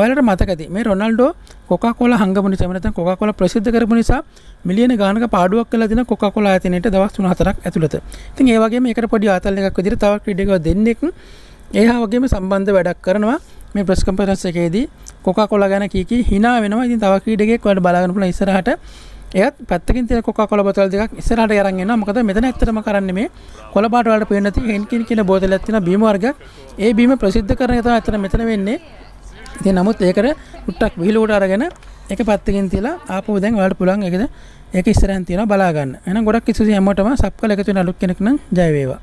ඔයාලට මතකති මේ රොනල්ඩෝ කොක කොල හංගමනි චමනත කොක කොල ප්‍රසිද්ධ කරපු නිසා මිලියන ගානක පාඩුවක් කළ දින කොක කොලා ඇතනට දවස් තුන හතරක් ඇතුළත ඉතින් ඒ වගේ මේකට පොඩි ආතල් එකක් විදිහට තව ක්‍රීඩකව දෙන්නෙක් ඒහා වගේම සම්බන්ධ වැඩක් කරනවා මේ ප්‍රස් කම්පරස් එකේදී කොක කොලා ගැන කීකී hina වෙනවා ඉතින් තව ක්‍රීඩකයෙක් වල බලාගෙන පුළුවන් ඉස්සරහට එයත් පැත්තකින් තියෙන කොක කොල බෝතල් දෙකක් ඉස්සරහට අරන් එනවා මොකද මෙතන ඇත්තටම කරන්නේ මේ කොළ පාට වලට පේන්නේ නැති හෙන්කින් කියන බෝතලයක් තියෙන බීම වර්ගයක් ඒ බීම ප්‍රසිද්ධ කරන එක තමයි ඇත්තට මෙතන වෙන්නේ ඉතින් නමුත් ඒකට උට්ටක් විහිලුවට අරගෙන එක පැත්තකින් තියලා ආපහු දැන් ඔයාලට පුළුවන් ඒකද ඒක ඉස්සරහින් තියලා බලා ගන්න. එහෙනම් ගොඩක් කිසි හැමෝටම සබ් කළ එකතු වෙන අලුත් කෙනෙක් නම් ජය වේවා.